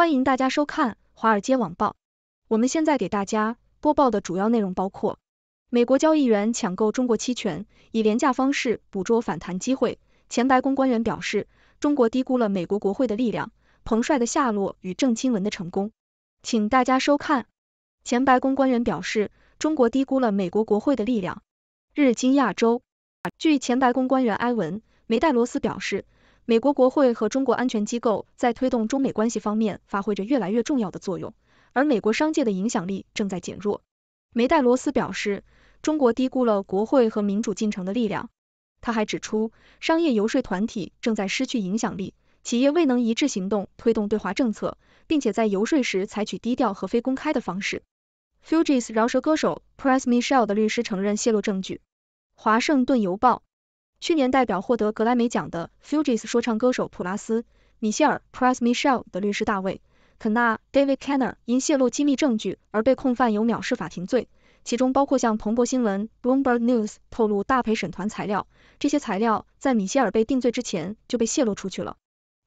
欢迎大家收看《华尔街网报》。我们现在给大家播报的主要内容包括：美国交易员抢购中国期权，以廉价方式捕捉反弹机会；前白宫官员表示，中国低估了美国国会的力量；彭帅的下落与郑钦文的成功。请大家收看。前白宫官员表示，中国低估了美国国会的力量。日经亚洲，据前白宫官员埃文·梅戴罗斯表示。美国国会和中国安全机构在推动中美关系方面发挥着越来越重要的作用，而美国商界的影响力正在减弱。梅代罗斯表示，中国低估了国会和民主进程的力量。他还指出，商业游说团体正在失去影响力，企业未能一致行动推动对华政策，并且在游说时采取低调和非公开的方式。Fugees 饶舌歌手 Press Michelle 的律师承认泄露证据。华盛顿邮报。去年代表获得格莱美奖的 Fugees 说唱歌手普拉斯米歇尔 （Pras Michel） 的律师大卫肯纳 （David Kenner） 因泄露机密证据而被控犯有藐视法庭罪，其中包括向彭博新闻 （Bloomberg News） 透露大陪审团材料，这些材料在米歇尔被定罪之前就被泄露出去了。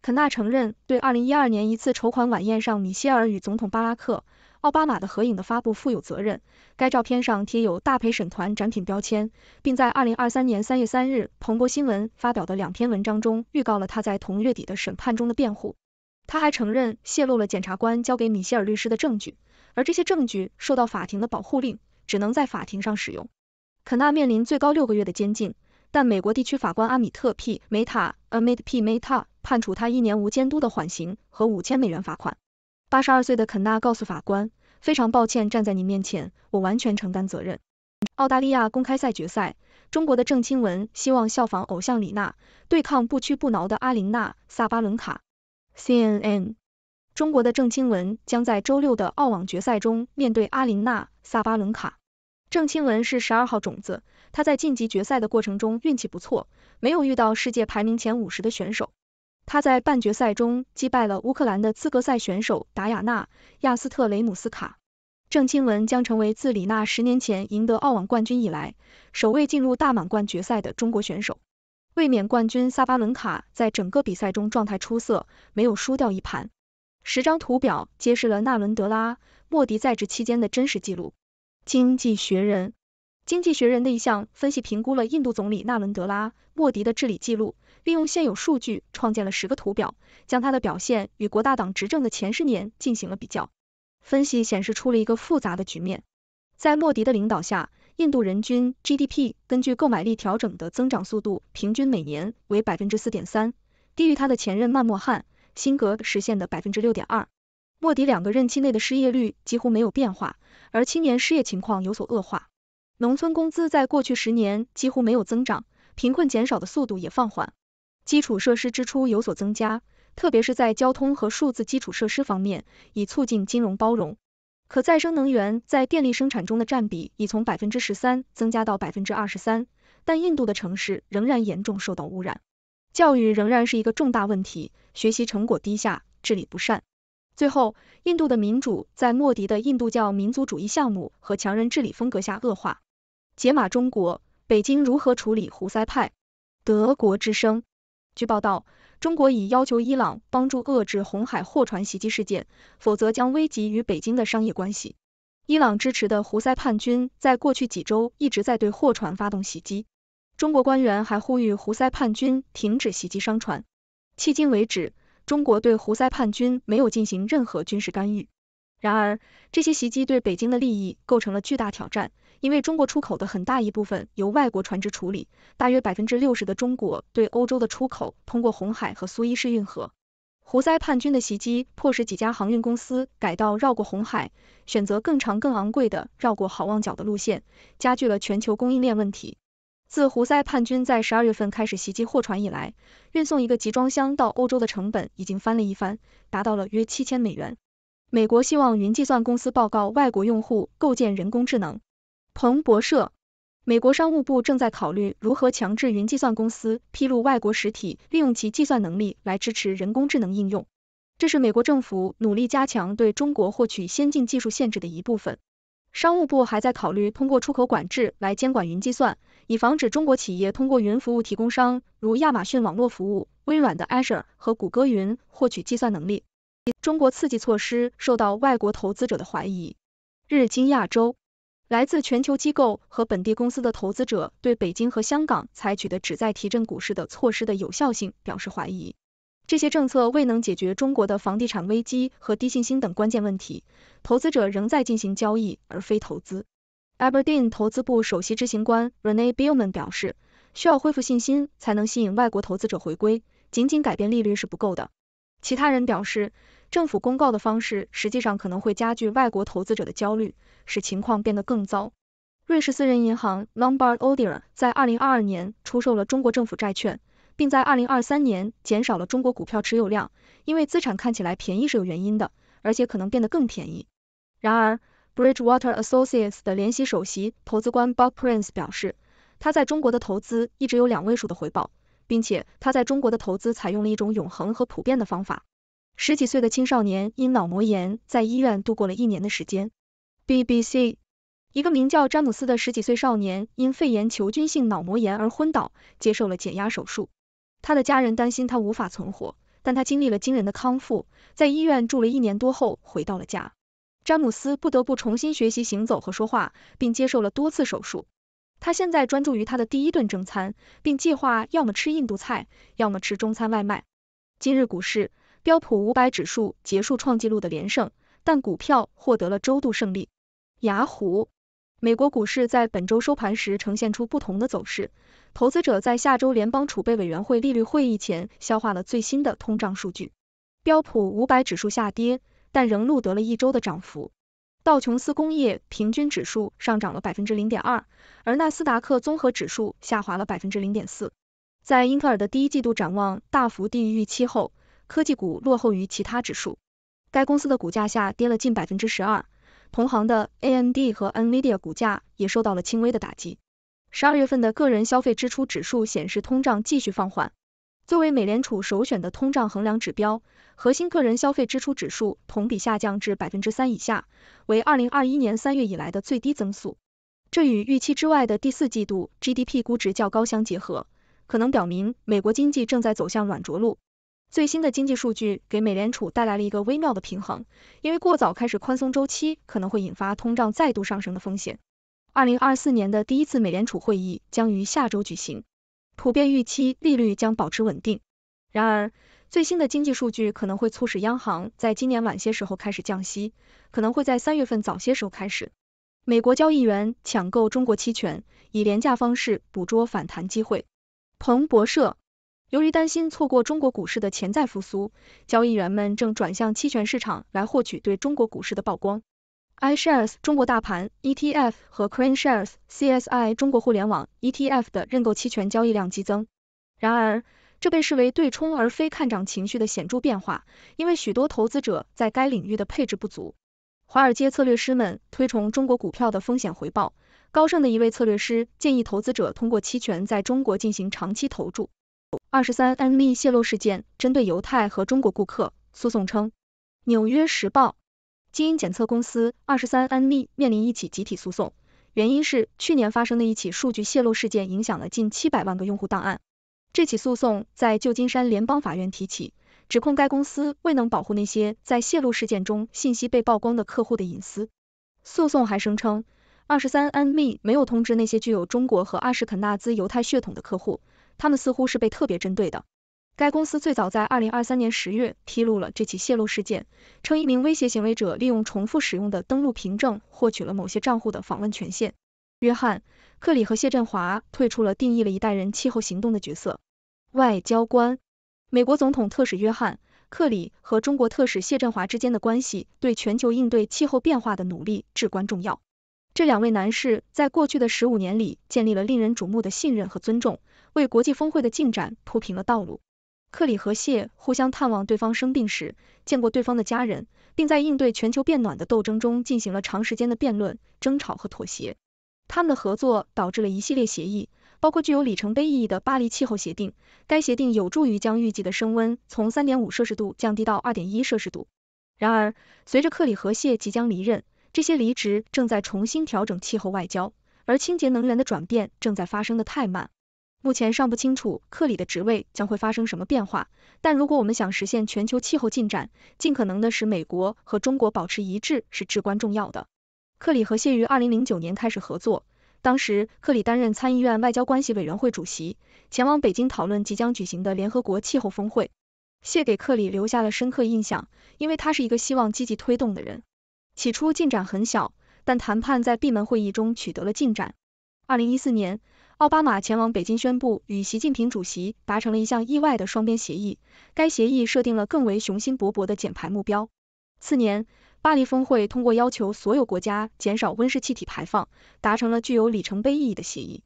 肯纳承认对二零一二年一次筹款晚宴上米歇尔与总统巴拉克。奥巴马的合影的发布负有责任。该照片上贴有大陪审团展品标签，并在二零二三年三月三日彭博新闻发表的两篇文章中预告了他在同月底的审判中的辩护。他还承认泄露了检察官交给米歇尔律师的证据，而这些证据受到法庭的保护令，只能在法庭上使用。肯纳面临最高六个月的监禁，但美国地区法官阿米特 ·P· 梅塔 （Amit P. Mehta） 判处他一年无监督的缓刑和五千美元罚款。八十二岁的肯纳告诉法官：“非常抱歉站在您面前，我完全承担责任。”澳大利亚公开赛决赛，中国的郑钦文希望效仿偶像李娜，对抗不屈不挠的阿琳娜·萨巴伦卡。CNN，中国的郑钦文将在周六的澳网决赛中面对阿琳娜·萨巴伦卡。郑钦文是十二号种子，他在晋级决赛的过程中运气不错，没有遇到世界排名前五十的选手。他在半决赛中击败了乌克兰的资格赛选手达雅娜·亚斯特雷姆斯卡。郑钦文将成为自李娜十年前赢得澳网冠军以来，首位进入大满贯决赛的中国选手。卫冕冠军萨巴伦卡在整个比赛中状态出色，没有输掉一盘。十张图表揭示了纳伦德拉·莫迪在职期间的真实记录。经济学人经济学人的一项分析评估了印度总理纳伦德拉·莫迪的治理记录。利用现有数据创建了十个图表，将他的表现与国大党执政的前十年进行了比较分析，显示出了一个复杂的局面。在莫迪的领导下，印度人均 GDP 根据购买力调整的增长速度平均每年为百分之四点三，低于他的前任曼莫汉·辛格实现的百分之六点二。莫迪两个任期内的失业率几乎没有变化，而青年失业情况有所恶化。农村工资在过去十年几乎没有增长，贫困减少的速度也放缓。基础设施支出有所增加，特别是在交通和数字基础设施方面，以促进金融包容。可再生能源在电力生产中的占比已从百分之十三增加到百分之二十三，但印度的城市仍然严重受到污染。教育仍然是一个重大问题，学习成果低下，治理不善。最后，印度的民主在莫迪的印度教民族主义项目和强人治理风格下恶化。解码中国，北京如何处理胡塞派？德国之声。据报道，中国已要求伊朗帮助遏制红海货船袭击事件，否则将危及与北京的商业关系。伊朗支持的胡塞叛军在过去几周一直在对货船发动袭击。中国官员还呼吁胡塞叛军停止袭击商船。迄今为止，中国对胡塞叛军没有进行任何军事干预。然而，这些袭击对北京的利益构成了巨大挑战。因为中国出口的很大一部分由外国船只处理，大约百分之六十的中国对欧洲的出口通过红海和苏伊士运河。胡塞叛军的袭击迫使几家航运公司改道绕过红海，选择更长、更昂贵的绕过好望角的路线，加剧了全球供应链问题。自胡塞叛军在十二月份开始袭击货船以来，运送一个集装箱到欧洲的成本已经翻了一番，达到了约七千美元。美国希望云计算公司报告外国用户构建人工智能。彭博社，美国商务部正在考虑如何强制云计算公司披露外国实体利用其计算能力来支持人工智能应用。这是美国政府努力加强对中国获取先进技术限制的一部分。商务部还在考虑通过出口管制来监管云计算，以防止中国企业通过云服务提供商如亚马逊网络服务、微软的 Azure 和谷歌云获取计算能力。中国刺激措施受到外国投资者的怀疑。日经亚洲。来自全球机构和本地公司的投资者对北京和香港采取的旨在提振股市的措施的有效性表示怀疑。这些政策未能解决中国的房地产危机和低信心等关键问题，投资者仍在进行交易而非投资。Aberdeen 投资部首席执行官 Renee Beulman 表示，需要恢复信心才能吸引外国投资者回归，仅仅改变利率是不够的。其他人表示。政府公告的方式实际上可能会加剧外国投资者的焦虑，使情况变得更糟。瑞士私人银行 Lombard Odier 在二零二二年出售了中国政府债券，并在二零二三年减少了中国股票持有量，因为资产看起来便宜是有原因的，而且可能变得更便宜。然而，Bridgewater Associates 的联席首席投资官 Bob Prince 表示，他在中国的投资一直有两位数的回报，并且他在中国的投资采用了一种永恒和普遍的方法。十几岁的青少年因脑膜炎在医院度过了一年的时间。BBC，一个名叫詹姆斯的十几岁少年因肺炎球菌性脑膜炎而昏倒，接受了减压手术。他的家人担心他无法存活，但他经历了惊人的康复，在医院住了一年多后回到了家。詹姆斯不得不重新学习行走和说话，并接受了多次手术。他现在专注于他的第一顿正餐，并计划要么吃印度菜，要么吃中餐外卖。今日股市。标普五百指数结束创纪录的连胜，但股票获得了周度胜利。雅虎，美国股市在本周收盘时呈现出不同的走势。投资者在下周联邦储备委员会利率会议前消化了最新的通胀数据。标普五百指数下跌，但仍录得了一周的涨幅。道琼斯工业平均指数上涨了百分之零点二，而纳斯达克综合指数下滑了百分之零点四。在英特尔的第一季度展望大幅低于预期后，科技股落后于其他指数，该公司的股价下跌了近百分之十二，同行的 AMD 和 Nvidia 股价也受到了轻微的打击。十二月份的个人消费支出指数显示通胀继续放缓。作为美联储首选的通胀衡量指标，核心个人消费支出指数同比下降至百分之三以下，为二零二一年三月以来的最低增速。这与预期之外的第四季度 GDP 估值较高相结合，可能表明美国经济正在走向软着陆。最新的经济数据给美联储带来了一个微妙的平衡，因为过早开始宽松周期可能会引发通胀再度上升的风险。二零二四年的第一次美联储会议将于下周举行，普遍预期利率将保持稳定。然而，最新的经济数据可能会促使央行在今年晚些时候开始降息，可能会在三月份早些时候开始。美国交易员抢购中国期权，以廉价方式捕捉反弹机会。彭博社。由于担心错过中国股市的潜在复苏，交易员们正转向期权市场来获取对中国股市的曝光。iShares 中国大盘 ETF 和 CraneShares CSI 中国互联网 ETF 的认购期权交易量激增。然而，这被视为对冲而非看涨情绪的显著变化，因为许多投资者在该领域的配置不足。华尔街策略师们推崇中国股票的风险回报。高盛的一位策略师建议投资者通过期权在中国进行长期投注。二十三 n 泄露事件针对犹太和中国顾客诉讼称，《纽约时报》基因检测公司二十三 NV 面临一起集体诉讼，原因是去年发生的一起数据泄露事件影响了近七百万个用户档案。这起诉讼在旧金山联邦法院提起，指控该公司未能保护那些在泄露事件中信息被曝光的客户的隐私。诉讼还声称，二十三 NV 没有通知那些具有中国和阿什肯纳兹犹太血统的客户。他们似乎是被特别针对的。该公司最早在二零二三年十月披露了这起泄露事件，称一名威胁行为者利用重复使用的登录凭证获取了某些账户的访问权限。约翰·克里和谢振华退出了定义了一代人气候行动的角色。外交官，美国总统特使约翰·克里和中国特使谢振华之间的关系对全球应对气候变化的努力至关重要。这两位男士在过去的十五年里建立了令人瞩目的信任和尊重。为国际峰会的进展铺平了道路。克里和谢互相探望对方生病时，见过对方的家人，并在应对全球变暖的斗争中进行了长时间的辩论、争吵和妥协。他们的合作导致了一系列协议，包括具有里程碑意义的《巴黎气候协定》。该协定有助于将预计的升温从三点五摄氏度降低到二点一摄氏度。然而，随着克里和谢即将离任，这些离职正在重新调整气候外交，而清洁能源的转变正在发生的太慢。目前尚不清楚克里的职位将会发生什么变化，但如果我们想实现全球气候进展，尽可能的使美国和中国保持一致是至关重要的。克里和谢于二零零九年开始合作，当时克里担任参议院外交关系委员会主席，前往北京讨论即将举行的联合国气候峰会。谢给克里留下了深刻印象，因为他是一个希望积极推动的人。起初进展很小，但谈判在闭门会议中取得了进展。二零一四年。奥巴马前往北京宣布与习近平主席达成了一项意外的双边协议，该协议设定了更为雄心勃勃的减排目标。次年，巴黎峰会通过要求所有国家减少温室气体排放，达成了具有里程碑意义的协议。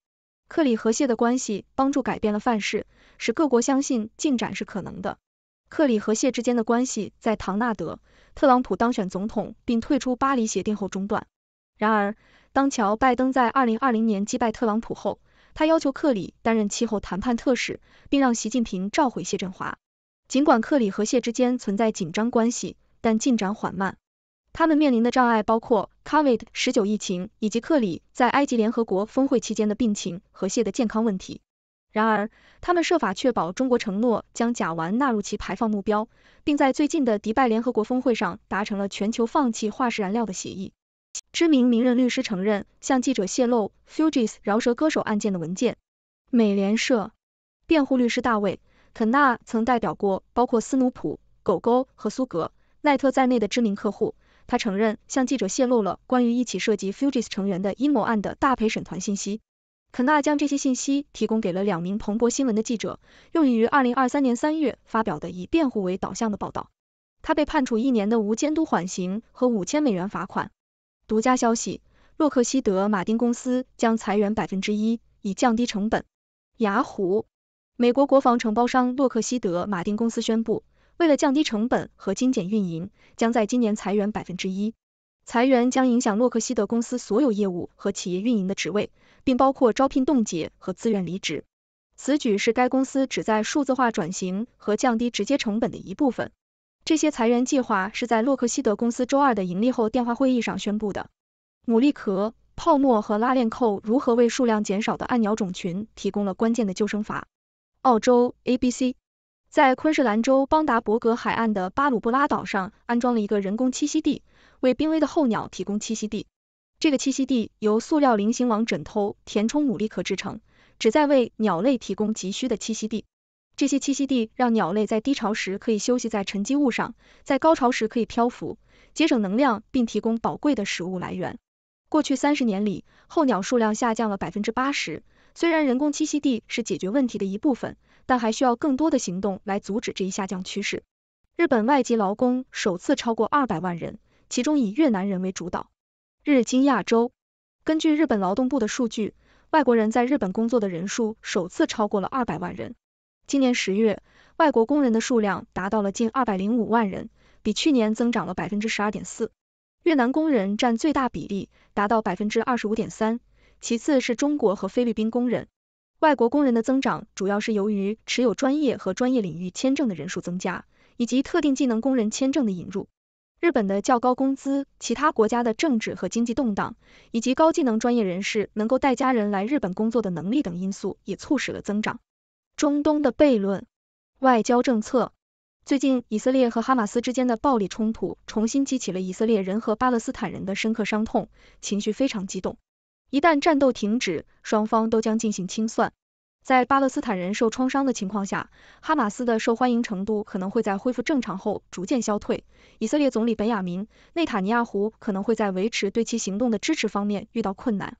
克里和谢的关系帮助改变了范式，使各国相信进展是可能的。克里和谢之间的关系在唐纳德·特朗普当选总统并退出巴黎协定后中断。然而，当乔·拜登在二零二零年击败特朗普后，他要求克里担任气候谈判特使，并让习近平召回谢振华。尽管克里和谢之间存在紧张关系，但进展缓慢。他们面临的障碍包括 Covid 十九疫情以及克里在埃及联合国峰会期间的病情和谢的健康问题。然而，他们设法确保中国承诺将甲烷纳入其排放目标，并在最近的迪拜联合国峰会上达成了全球放弃化石燃料的协议。知名名人律师承认向记者泄露 Fugees 摇舌歌手案件的文件。美联社辩护律师大卫·肯纳曾代表过包括斯努普、狗狗和苏格·奈特在内的知名客户。他承认向记者泄露了关于一起涉及 Fugees 成员的阴谋案的大陪审团信息。肯纳将这些信息提供给了两名彭博新闻的记者，用于于二零二三年三月发表的以辩护为导向的报道。他被判处一年的无监督缓刑和五千美元罚款。独家消息：洛克希德马丁公司将裁员百分之一，以降低成本。雅虎，美国国防承包商洛克希德马丁公司宣布，为了降低成本和精简运营，将在今年裁员百分之一。裁员将影响洛克希德公司所有业务和企业运营的职位，并包括招聘冻结和自愿离职。此举是该公司旨在数字化转型和降低直接成本的一部分。这些裁员计划是在洛克希德公司周二的盈利后电话会议上宣布的。牡蛎壳、泡沫和拉链扣如何为数量减少的按鸟种群提供了关键的救生筏？澳洲 ABC 在昆士兰州邦达伯格海岸的巴鲁布拉岛上安装了一个人工栖息地，为濒危的候鸟提供栖息地。这个栖息地由塑料菱形网枕头填充牡蛎壳制成，旨在为鸟类提供急需的栖息地。这些栖息地让鸟类在低潮时可以休息在沉积物上，在高潮时可以漂浮，节省能量并提供宝贵的食物来源。过去三十年里，候鸟数量下降了百分之八十。虽然人工栖息地是解决问题的一部分，但还需要更多的行动来阻止这一下降趋势。日本外籍劳工首次超过二百万人，其中以越南人为主导。日经亚洲根据日本劳动部的数据，外国人在日本工作的人数首次超过了二百万人。今年十月，外国工人的数量达到了近二百零五万人，比去年增长了百分之十二点四。越南工人占最大比例，达到百分之二十五点三，其次是中国和菲律宾工人。外国工人的增长主要是由于持有专业和专业领域签证的人数增加，以及特定技能工人签证的引入。日本的较高工资、其他国家的政治和经济动荡，以及高技能专业人士能够带家人来日本工作的能力等因素，也促使了增长。中东的悖论，外交政策。最近，以色列和哈马斯之间的暴力冲突重新激起了以色列人和巴勒斯坦人的深刻伤痛，情绪非常激动。一旦战斗停止，双方都将进行清算。在巴勒斯坦人受创伤的情况下，哈马斯的受欢迎程度可能会在恢复正常后逐渐消退。以色列总理本雅明·内塔尼亚胡可能会在维持对其行动的支持方面遇到困难。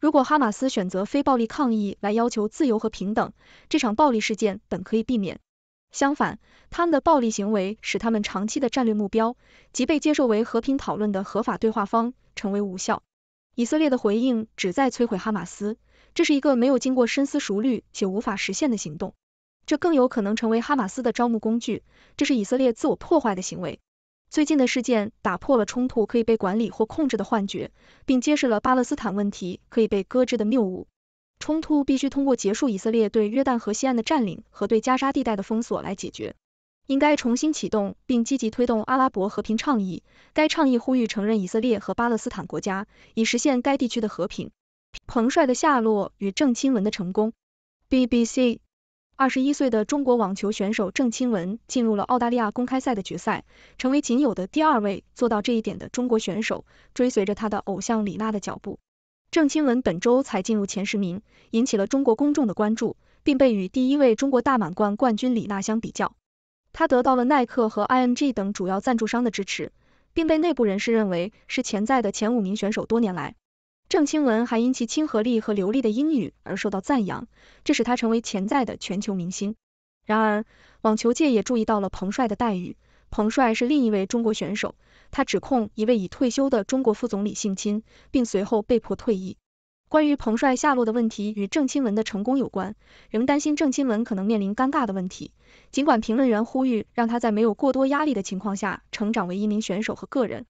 如果哈马斯选择非暴力抗议来要求自由和平等，这场暴力事件本可以避免。相反，他们的暴力行为使他们长期的战略目标，即被接受为和平讨论的合法对话方，成为无效。以色列的回应旨在摧毁哈马斯，这是一个没有经过深思熟虑且无法实现的行动。这更有可能成为哈马斯的招募工具，这是以色列自我破坏的行为。最近的事件打破了冲突可以被管理或控制的幻觉，并揭示了巴勒斯坦问题可以被搁置的谬误。冲突必须通过结束以色列对约旦河西岸的占领和对加沙地带的封锁来解决。应该重新启动并积极推动阿拉伯和平倡议。该倡议呼吁承认以色列和巴勒斯坦国家，以实现该地区的和平。彭帅的下落与郑钦文的成功。BBC。二十一岁的中国网球选手郑钦文进入了澳大利亚公开赛的决赛，成为仅有的第二位做到这一点的中国选手，追随着他的偶像李娜的脚步。郑钦文本周才进入前十名，引起了中国公众的关注，并被与第一位中国大满贯冠军李娜相比较。他得到了耐克和 IMG 等主要赞助商的支持，并被内部人士认为是潜在的前五名选手。多年来。郑钦文还因其亲和力和流利的英语而受到赞扬，这使他成为潜在的全球明星。然而，网球界也注意到了彭帅的待遇。彭帅是另一位中国选手，他指控一位已退休的中国副总理性侵，并随后被迫退役。关于彭帅下落的问题与郑钦文的成功有关，人们担心郑钦文可能面临尴尬的问题。尽管评论员呼吁让他在没有过多压力的情况下成长为一名选手和个人。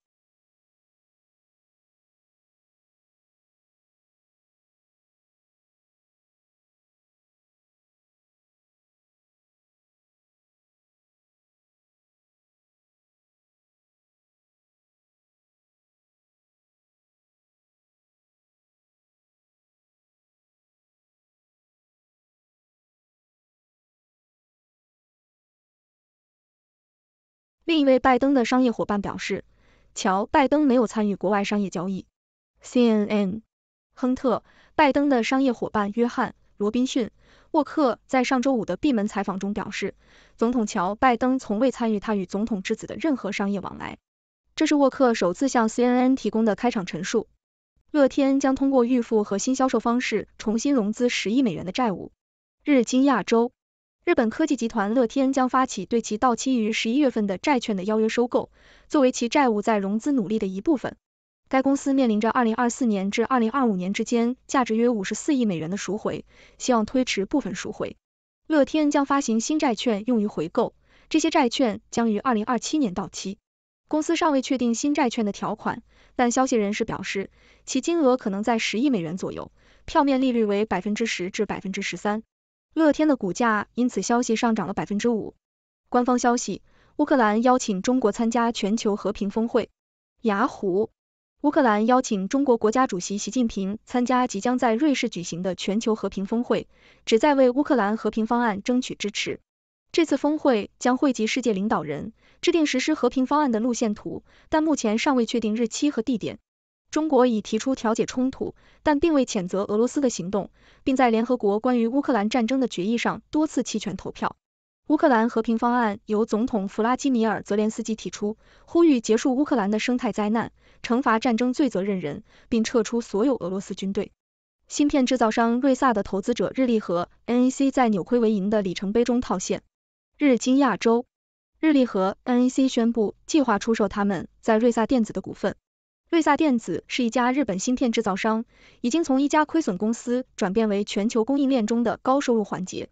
另一位拜登的商业伙伴表示，乔拜登没有参与国外商业交易。CNN，亨特，拜登的商业伙伴约翰·罗宾逊·沃克在上周五的闭门采访中表示，总统乔拜登从未参与他与总统之子的任何商业往来。这是沃克首次向 CNN 提供的开场陈述。乐天将通过预付和新销售方式重新融资十亿美元的债务。日经亚洲。日本科技集团乐天将发起对其到期于十一月份的债券的邀约收购，作为其债务在融资努力的一部分。该公司面临着二零二四年至二零二五年之间价值约五十四亿美元的赎回，希望推迟部分赎回。乐天将发行新债券用于回购，这些债券将于二零二七年到期。公司尚未确定新债券的条款，但消息人士表示，其金额可能在十亿美元左右，票面利率为百分之十至百分之十三。乐天的股价因此消息上涨了百分之五。官方消息，乌克兰邀请中国参加全球和平峰会。雅虎，乌克兰邀请中国国家主席习近平参加即将在瑞士举行的全球和平峰会，旨在为乌克兰和平方案争取支持。这次峰会将汇集世界领导人，制定实施和平方案的路线图，但目前尚未确定日期和地点。中国已提出调解冲突，但并未谴责俄罗斯的行动，并在联合国关于乌克兰战争的决议上多次弃权投票。乌克兰和平方案由总统弗拉基米尔泽连斯基提出，呼吁结束乌克兰的生态灾难，惩罚战争罪责任人，并撤出所有俄罗斯军队。芯片制造商瑞萨的投资者日立和 NAC 在扭亏为盈的里程碑中套现。日经亚洲，日立和 NAC 宣布计划出售他们在瑞萨电子的股份。瑞萨电子是一家日本芯片制造商，已经从一家亏损公司转变为全球供应链中的高收入环节。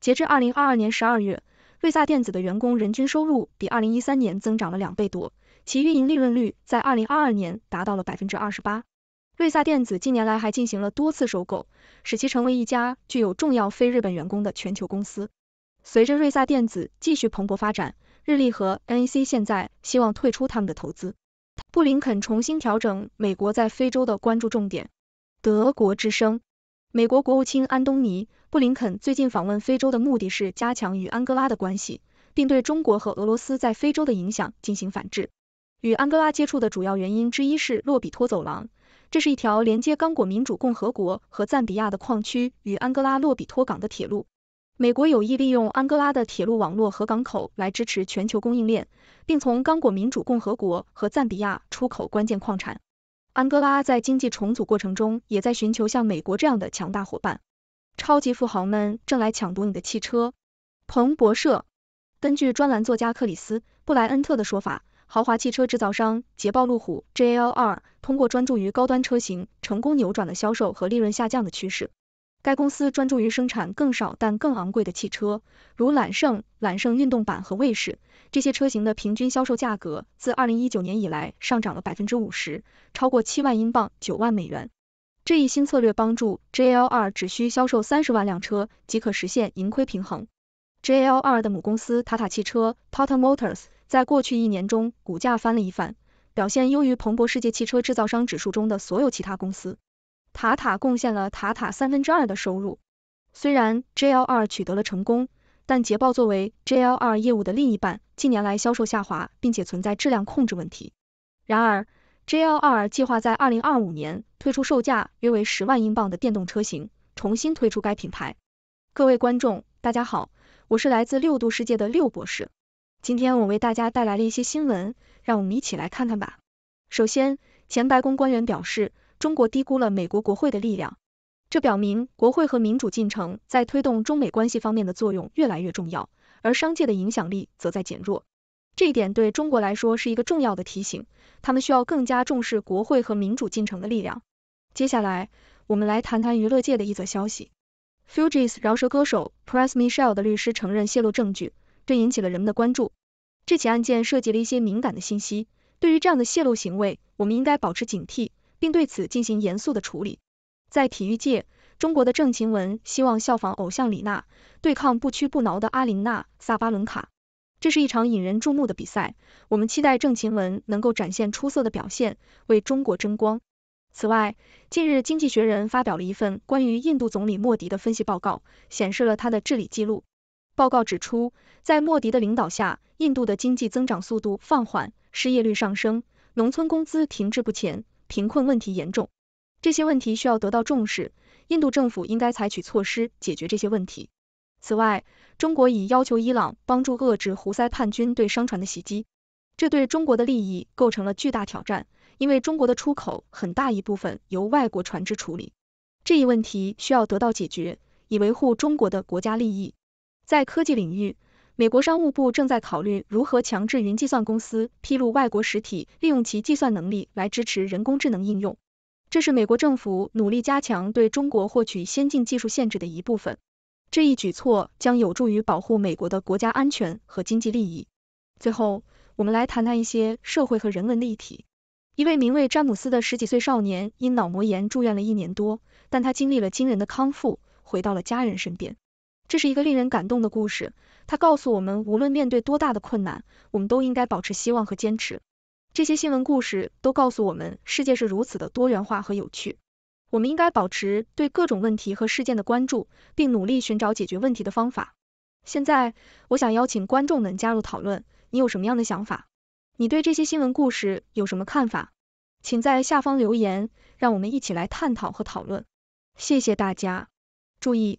截至二零二二年十二月，瑞萨电子的员工人均收入比二零一三年增长了两倍多，其运营利润率在二零二二年达到了百分之二十八。瑞萨电子近年来还进行了多次收购，使其成为一家具有重要非日本员工的全球公司。随着瑞萨电子继续蓬勃发展，日立和 NAC 现在希望退出他们的投资。布林肯重新调整美国在非洲的关注重点。德国之声，美国国务卿安东尼·布林肯最近访问非洲的目的是加强与安哥拉的关系，并对中国和俄罗斯在非洲的影响进行反制。与安哥拉接触的主要原因之一是洛比托走廊，这是一条连接刚果民主共和国和赞比亚的矿区与安哥拉洛比托港的铁路。美国有意利用安哥拉的铁路网络和港口来支持全球供应链，并从刚果民主共和国和赞比亚出口关键矿产。安哥拉在经济重组过程中，也在寻求像美国这样的强大伙伴。超级富豪们正来抢夺你的汽车。彭博社根据专栏作家克里斯·布莱恩特的说法，豪华汽车制造商捷豹路虎 （JLR） 通过专注于高端车型，成功扭转了销售和利润下降的趋势。该公司专注于生产更少但更昂贵的汽车，如揽胜、揽胜运动版和卫士。这些车型的平均销售价格自2019年以来上涨了50%，超过7万英镑9万美元。这一新策略帮助 JLR 只需销售30万辆车即可实现盈亏平衡。JLR 的母公司塔塔汽车 （Tata Motors） 在过去一年中股价翻了一番，表现优于彭博世界汽车制造商指数中的所有其他公司。塔塔贡献了塔塔三分之二的收入。虽然 j l 二取得了成功，但捷豹作为 j l 二业务的另一半，近年来销售下滑，并且存在质量控制问题。然而 j l 二计划在2025年推出售价约为十万英镑的电动车型，重新推出该品牌。各位观众，大家好，我是来自六度世界的六博士。今天我为大家带来了一些新闻，让我们一起来看看吧。首先，前白宫官员表示。中国低估了美国国会的力量，这表明国会和民主进程在推动中美关系方面的作用越来越重要，而商界的影响力则在减弱。这一点对中国来说是一个重要的提醒，他们需要更加重视国会和民主进程的力量。接下来，我们来谈谈娱乐界的一则消息：Fugees 饶舌歌手 Press Michelle 的律师承认泄露证据，这引起了人们的关注。这起案件涉及了一些敏感的信息，对于这样的泄露行为，我们应该保持警惕。并对此进行严肃的处理。在体育界，中国的郑钦文希望效仿偶像李娜，对抗不屈不挠的阿琳娜·萨巴伦卡。这是一场引人注目的比赛，我们期待郑钦文能够展现出色的表现，为中国争光。此外，近日《经济学人》发表了一份关于印度总理莫迪的分析报告，显示了他的治理记录。报告指出，在莫迪的领导下，印度的经济增长速度放缓，失业率上升，农村工资停滞不前。贫困问题严重，这些问题需要得到重视。印度政府应该采取措施解决这些问题。此外，中国已要求伊朗帮助遏制胡塞叛军对商船的袭击，这对中国的利益构成了巨大挑战，因为中国的出口很大一部分由外国船只处理。这一问题需要得到解决，以维护中国的国家利益。在科技领域，美国商务部正在考虑如何强制云计算公司披露外国实体利用其计算能力来支持人工智能应用。这是美国政府努力加强对中国获取先进技术限制的一部分。这一举措将有助于保护美国的国家安全和经济利益。最后，我们来谈谈一些社会和人文的议题。一位名为詹姆斯的十几岁少年因脑膜炎住院了一年多，但他经历了惊人的康复，回到了家人身边。这是一个令人感动的故事，它告诉我们，无论面对多大的困难，我们都应该保持希望和坚持。这些新闻故事都告诉我们，世界是如此的多元化和有趣。我们应该保持对各种问题和事件的关注，并努力寻找解决问题的方法。现在，我想邀请观众们加入讨论，你有什么样的想法？你对这些新闻故事有什么看法？请在下方留言，让我们一起来探讨和讨论。谢谢大家。注意。